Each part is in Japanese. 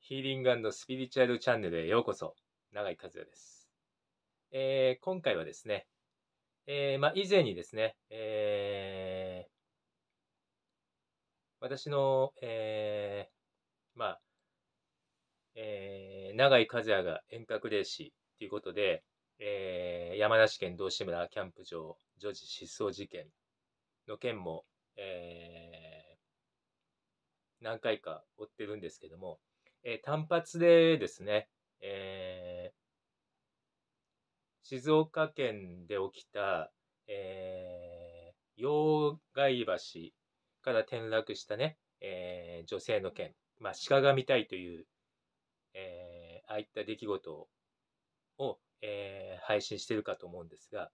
ヒーリングスピリチュアルチャンネルへようこそ。永井和也です。えー、今回はですね、えー、まあ、以前にですね、えー、私の、えまあ、え永井和也が遠隔霊視ということで、え山梨県道志村キャンプ場女児失踪事件の件も、え何回か追ってるんですけども、えー、単発でですね、えー、静岡県で起きた、えー、洋貝橋から転落したね、えー、女性の件、まあ、鹿が見たいという、えー、ああいった出来事を、えー、配信してるかと思うんですが、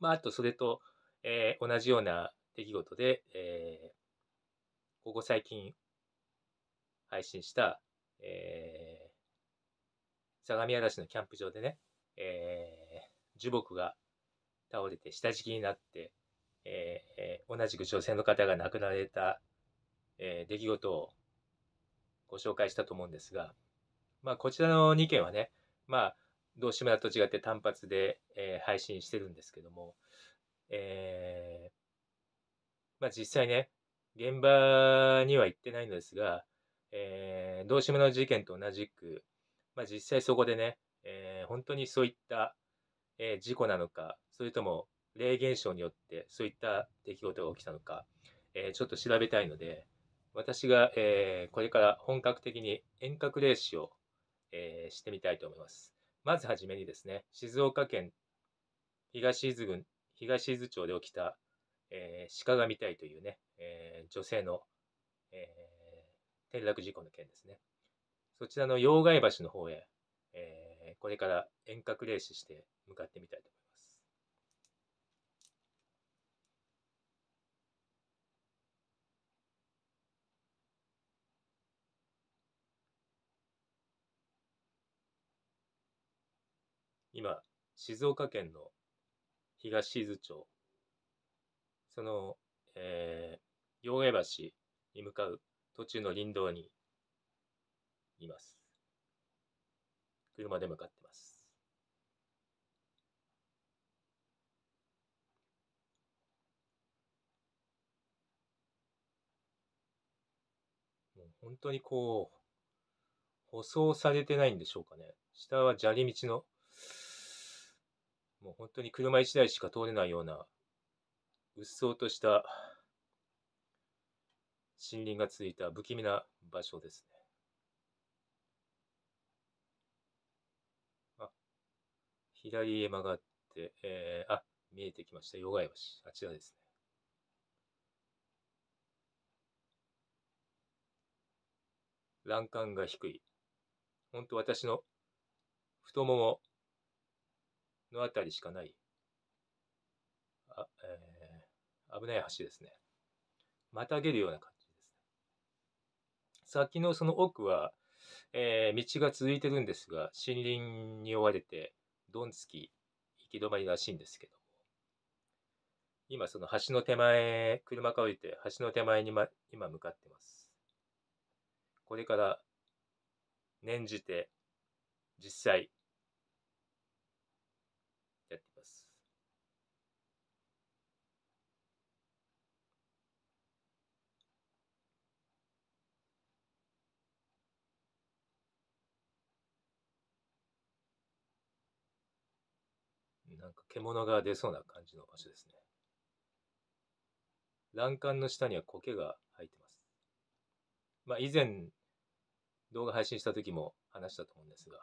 まあ、あとそれと、えー、同じような出来事で、えー、ここ最近配信した、えー、相模原市のキャンプ場でね、えー、樹木が倒れて下敷きになって、えー、同じく女性の方が亡くなられた、え出来事をご紹介したと思うんですが、まあ、こちらの2件はね、まあ、道志村と違って単発で、え配信してるんですけども、えまあ、実際ね、現場には行ってないのですが、えー、道志村の事件と同じく、まあ、実際そこでね、えー、本当にそういった、えー、事故なのか、それとも霊現象によってそういった出来事が起きたのか、えー、ちょっと調べたいので、私が、えー、これから本格的に遠隔霊視を、えー、してみたいと思います。まずはじめにですね、静岡県東伊豆郡、東伊豆町で起きた、えー、鹿が見たいというね、えー、女性の、えー、転落事故の件ですね。そちらの溶害橋の方へ、えー、これから遠隔レースして向かってみたいと思います。今、静岡県の東伊豆町、その、えー、溶岩橋に向かう途中の林道にいます。車で向かってます。もう本当にこう、舗装されてないんでしょうかね。下は砂利道の、もう本当に車一台しか通れないような、うっそうとした森林が続いた不気味な場所ですね。あ、左へ曲がって、えー、あ、見えてきました。ヨガイ橋。あちらですね。欄干が低い。ほんと私の太もものあたりしかない。あ、えー、危ない橋ですね。またげるような感じ。先のその奥は、えー、道が続いてるんですが、森林に追われて、どんつき行き止まりらしいんですけども、今その橋の手前、車から降りて橋の手前に、ま、今向かってます。これから、念じて、実際、なんか獣が出そうな感じの場所ですね。欄干の下には苔が生えてます。まあ以前動画配信した時も話したと思うんですが、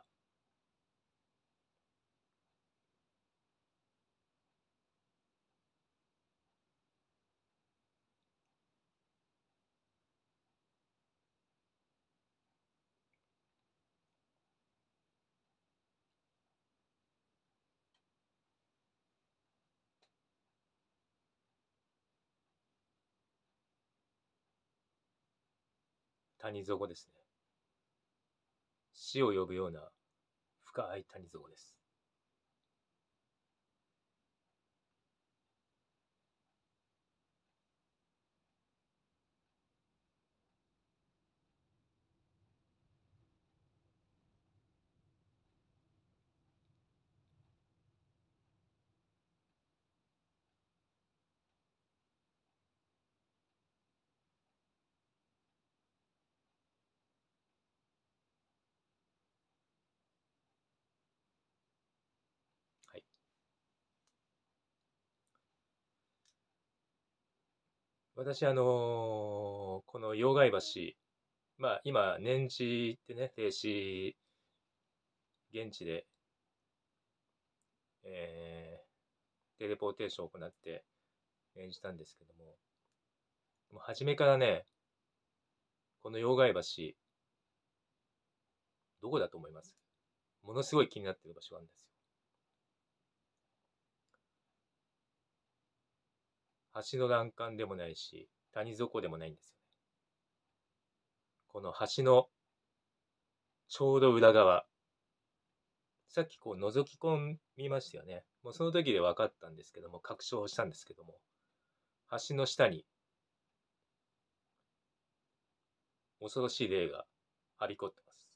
谷底ですね。死を呼ぶような深い谷底です。私、あのー、この溶害橋、まあ、今、年次ってね、停止、現地で、えー、テレポーテーションを行って演じたんですけども、もう初めからね、この溶害橋、どこだと思いますものすごい気になってる場所があるんですよ。橋の欄干でもないし、谷底でもないんですよね。この橋のちょうど裏側。さっきこう覗き込みましたよね。もうその時で分かったんですけども、確証したんですけども、橋の下に恐ろしい霊がはりこってます。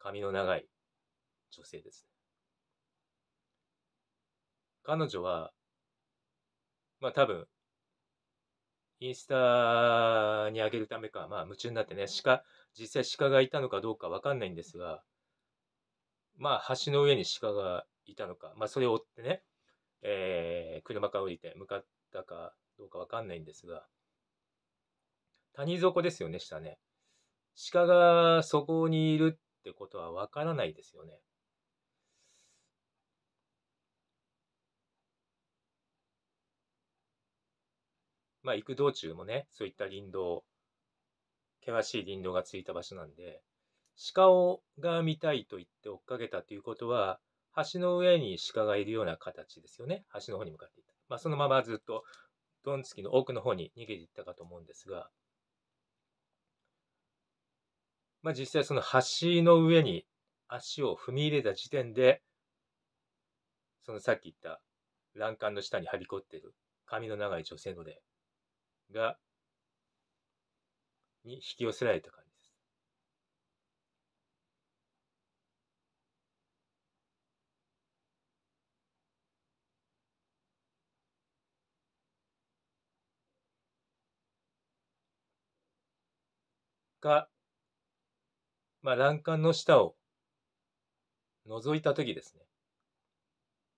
髪の長い女性ですね。彼女はまあ多分、インスタに上げるためか、まあ夢中になってね、鹿、実際鹿がいたのかどうかわかんないんですが、まあ橋の上に鹿がいたのか、まあそれを追ってね、えー、車から降りて向かったかどうかわかんないんですが、谷底ですよね、下ね。鹿がそこにいるってことはわからないですよね。まあ、行く道中もね、そういった林道、険しい林道がついた場所なんで、鹿をが見たいと言って追っかけたということは、橋の上に鹿がいるような形ですよね。橋の方に向かっていった。まあ、そのままずっと、ドンツキの奥の方に逃げていったかと思うんですが、まあ、実際その橋の上に足を踏み入れた時点で、そのさっき言った欄干の下にはびこっている髪の長い女性のでが、に引き寄せられた感じです。が、まあ、欄干の下を覗いた時ですね。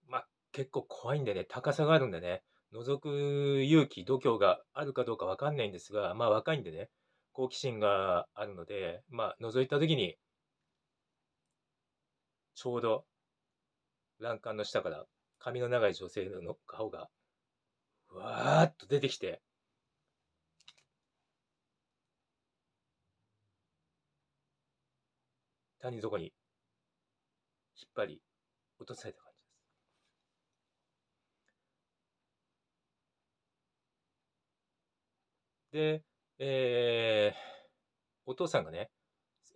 まあ、結構怖いんでね、高さがあるんでね、覗く勇気、度胸があるかどうかわかんないんですが、まあ若いんでね、好奇心があるので、まあ覗いた時に、ちょうど欄干の下から髪の長い女性の顔が、わーっと出てきて、谷底に引っ張り落とされた。で、えー、お父さんがね、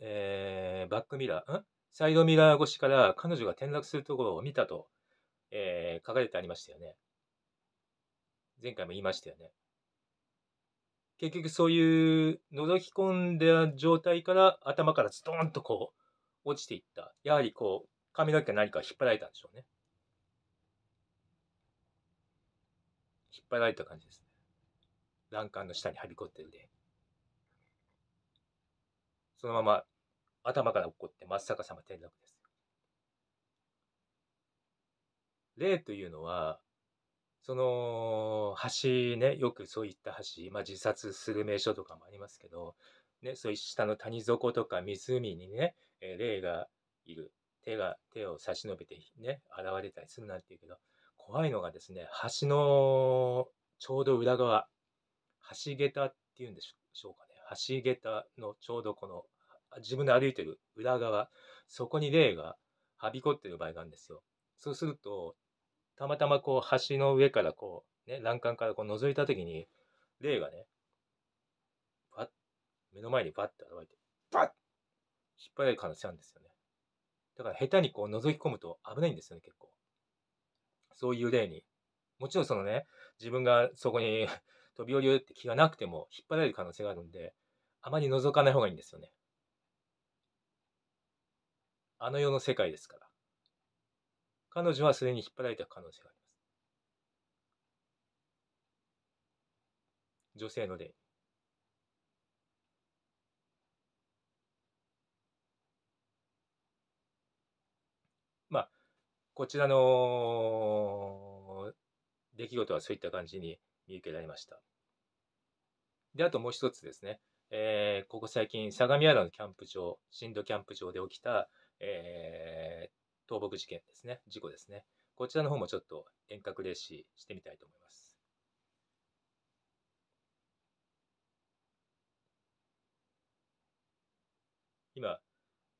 えー、バックミラー、んサイドミラー越しから彼女が転落するところを見たと、えー、書かれてありましたよね。前回も言いましたよね。結局そういう覗き込んだ状態から頭からズドンとこう落ちていった。やはりこう髪の毛何か引っ張られたんでしょうね。引っ張られた感じです。欄干の下にはびこってるで。そのまま頭から起こって真っ逆さま転落です。霊というのは、その橋ね、よくそういった橋、まあ、自殺する名所とかもありますけど、ね、そういう下の谷底とか湖にね、えー、霊がいる。手が、手を差し伸べてね、現れたりするなんていうけど、怖いのがですね、橋のちょうど裏側、橋桁っていうんでしょうかね橋桁のちょうどこの自分で歩いてる裏側そこに霊がはびこってる場合があるんですよ。そうするとたまたまこう橋の上からこう、ね、欄干からこう覗いた時に霊がねバ目の前にバッて現れてバッ引っ張られる可能性あるんですよね。だから下手にこう覗き込むと危ないんですよね結構。そういう例に。もちろんそのね自分がそこに飛び降りるって気がなくても引っ張られる可能性があるんで、あまり覗かない方がいいんですよね。あの世の世界ですから。彼女はそれに引っ張られた可能性があります。女性の例。まあ、こちらの出来事はそういった感じに見受けられました。で、あともう一つですね、えー、ここ最近、相模原のキャンプ場、新戸キャンプ場で起きた、えー、倒木事件ですね、事故ですね。こちらの方もちょっと遠隔レシしてみたいと思います。今、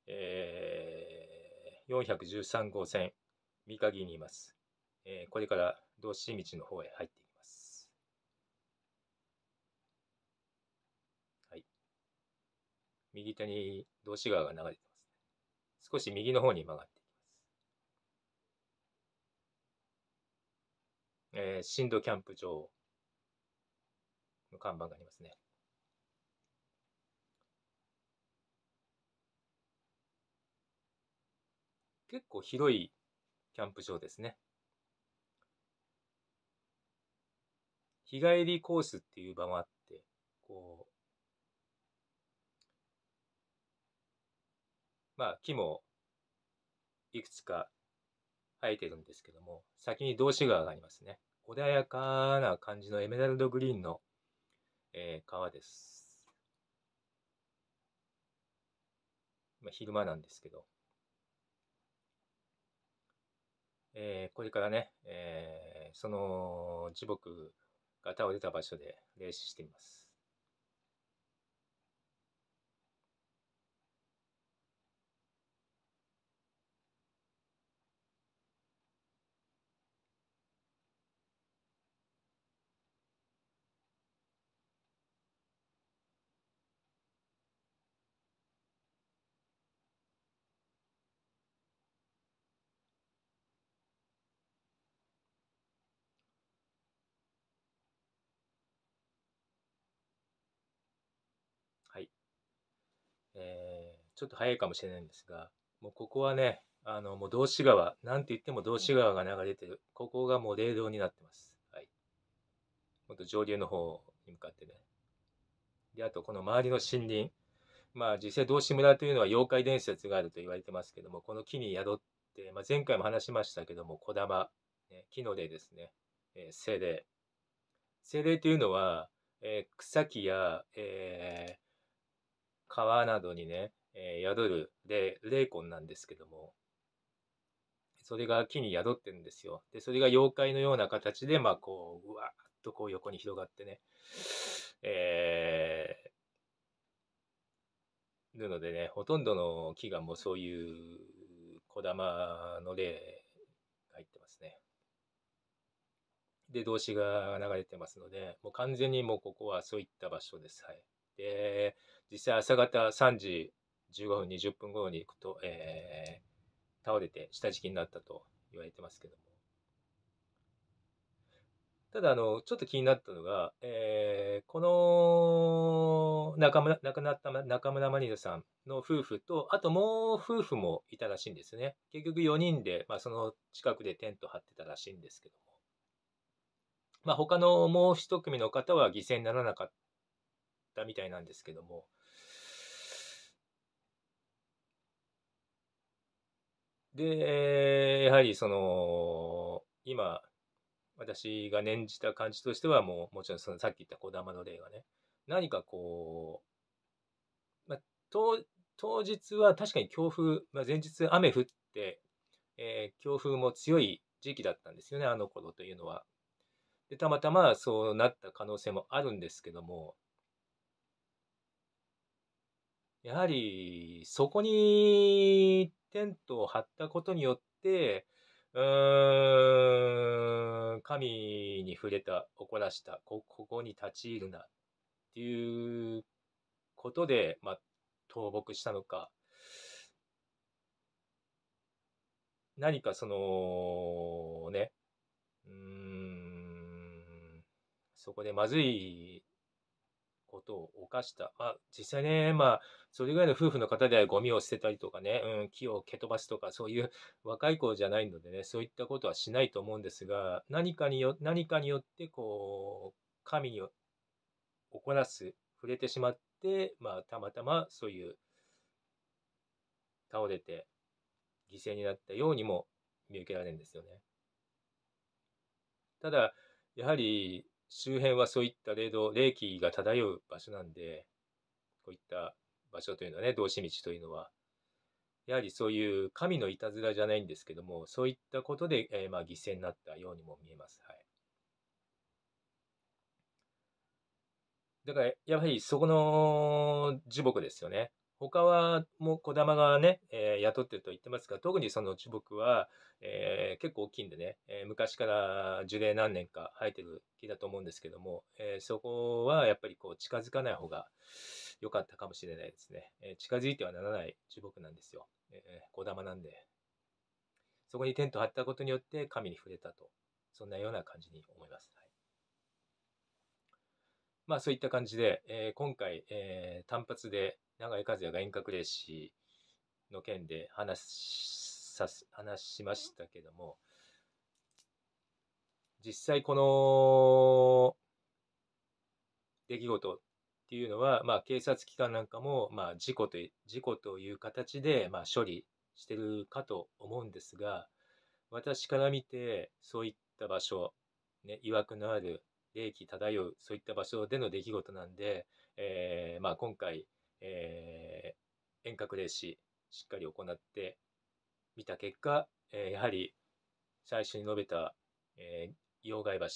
えー、413号線、三鍵にいます。えー、これから道志道の方へ入っていきます。右手に道志川が流れてます少し右の方に曲がっていきます。えー、新戸キャンプ場の看板がありますね。結構広いキャンプ場ですね。日帰りコースっていう場もあって、こう、まあ、木もいくつか生えてるんですけども、先に道志川がありますね。穏やかな感じのエメラルドグリーンの、えー、川です。まあ、昼間なんですけど。えー、これからね、えー、その樹木が倒れた場所で練習してみます。ちょっと早いかもしれないんですが、もうここはね、あの、もう道志川、なんて言っても道志川が流れてる。ここがもう霊道になってます。はい。もっと上流の方に向かってね。で、あとこの周りの森林。まあ実際道志村というのは妖怪伝説があると言われてますけども、この木に宿って、まあ、前回も話しましたけども、小玉、ね、木の霊ですね、えー、精霊。精霊というのは、えー、草木や、えー、川などにね、えー、宿る霊霊魂なんですけどもそれが木に宿ってるんですよでそれが妖怪のような形でまあこううわっとこう横に広がってねえー、なのでねほとんどの木がもうそういう小玉の霊が入ってますねで動詞が流れてますのでもう完全にもうここはそういった場所ですはいで実際朝方3時15分、20分後に行くと、えー、倒れて下敷きになったと言われてますけども。ただ、あの、ちょっと気になったのが、えー、この中村、亡くなった中村マニラさんの夫婦と、あともう夫婦もいたらしいんですね。結局4人で、まあ、その近くでテント張ってたらしいんですけども。まあ、他のもう一組の方は犠牲にならなかったみたいなんですけども、で、やはりその、今、私が念じた感じとしては、もう、もちろんそのさっき言った児玉の例がね、何かこう、まあ、当当日は確かに強風、まあ、前日雨降って、えー、強風も強い時期だったんですよね、あの頃というのは。で、たまたまそうなった可能性もあるんですけども、やはりそこにテントを張ったことによって、うーん、神に触れた、怒らした、こ、ここに立ち入るな、っていうことで、まあ、倒木したのか、何かその、ね、うん、そこでまずいことを犯した。まあ、実際ね、まあ、それぐらいの夫婦の方ではゴミを捨てたりとかね、うん、木を蹴飛ばすとか、そういう 若い子じゃないのでね、そういったことはしないと思うんですが、何かによ何かによって、こう、神を怒らす、触れてしまって、まあ、たまたまそういう、倒れて犠牲になったようにも見受けられるんですよね。ただ、やはり周辺はそういった霊道霊気が漂う場所なんでこういった場所というのはね道志道というのはやはりそういう神のいたずらじゃないんですけどもそういったことで、えー、まあ、犠牲になったようにも見えます。はい、だからやはりそこの樹木ですよね。他はもう小玉がね、えー、雇ってると言ってますが、特にその樹木は、えー、結構大きいんでね、えー、昔から樹齢何年か生えてる木だと思うんですけども、えそこはやっぱりこう近づかない方が良かったかもしれないですね。え近づいてはならない樹木なんですよ。え小玉なんで。そこにテント張ったことによって神に触れたと。そんなような感じに思います。まあそういった感じで、え今回、え単発で永井和也が遠隔霊視の件で話さ話しましたけども、実際この出来事っていうのは、まあ、警察機関なんかも、まあ、事故と事故という形で、まあ、処理してるかと思うんですが私から見てそういった場所、ね、曰くのある霊気漂うそういった場所での出来事なんで、えーまあ、今回えー、遠隔霊視しっかり行ってみた結果、えー、やはり最初に述べた、えー、溶害橋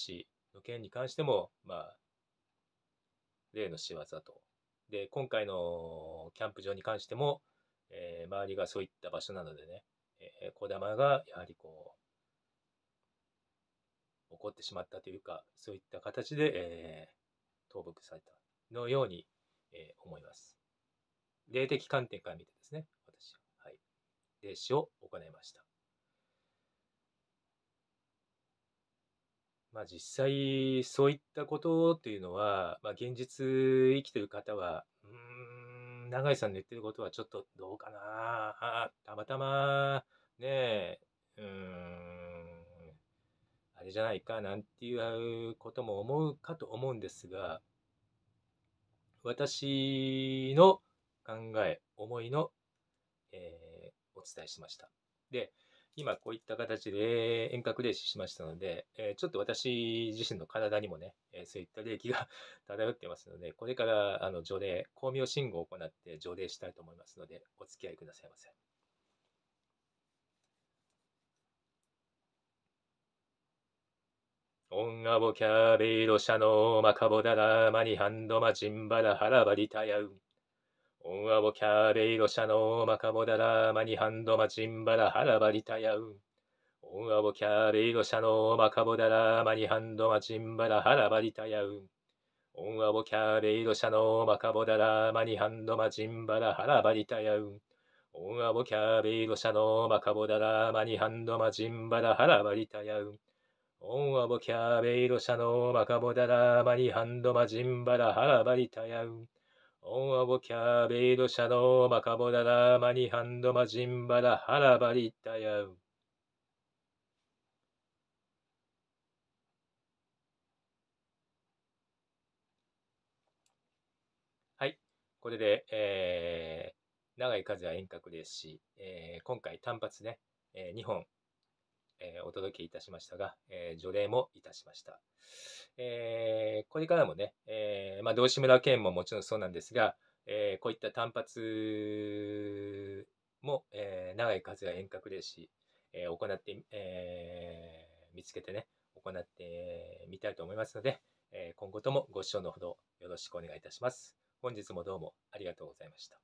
の件に関しても、まあ、例の仕業と。で、今回のキャンプ場に関しても、えー、周りがそういった場所なのでね、えだまがやはりこう、怒ってしまったというか、そういった形で、えー、倒木されたのように、えー、思います。霊的観点から見てですね、私は、はい、霊視を行いました。まあ、実際そういったことっていうのは、まあ、現実生きてる方はうん永井さんの言ってることはちょっとどうかなあたまたまねえうんあれじゃないかなんていうことも思うかと思うんですが私の考え、思いの、えー、お伝えしました。で、今こういった形で遠隔霊視しましたので、えー、ちょっと私自身の体にもね、えー、そういった霊気が 漂ってますので、これからあの除霊、光明信号を行って除霊したいと思いますので、お付き合いくださいませ。オンアボキャベイロシャノマカボダラマニハンドマジンバラハラバリタヤウン。オンアボキャベイロシャノーマカボダラマニハンドマチンバラハラバリタヤウ。オンアボキャベイロシャノーマカボダラマニハンドマチンバラハラバリタヤウ。オンアボキャベイロシャノーマカボダラマニハンドマチンバラハラバリタヤウ。オンアボキャレイロシャノーマカボダラマニハンドマチンバラハラバリタヤウ。オンアボキャレイロシャノーマカボダラマニハンドマチンバラハラバリタヤウ。オンアボキャベイドシャドーマカボダラマニハンドマジンバラハラバリタヤウ。はい、これで、えー、長い風は遠隔ですし、えー、今回単発ね、えー、2本えー、お届けいたしましたが、えー、除霊もいたしました。えー、これからもね、えまあ、道志村県ももちろんそうなんですが、えこういった単発も、え長い数が遠隔でし、え行って、え見つけてね、行ってみたいと思いますので、え今後ともご視聴のほどよろしくお願いいたします。本日もどうもありがとうございました。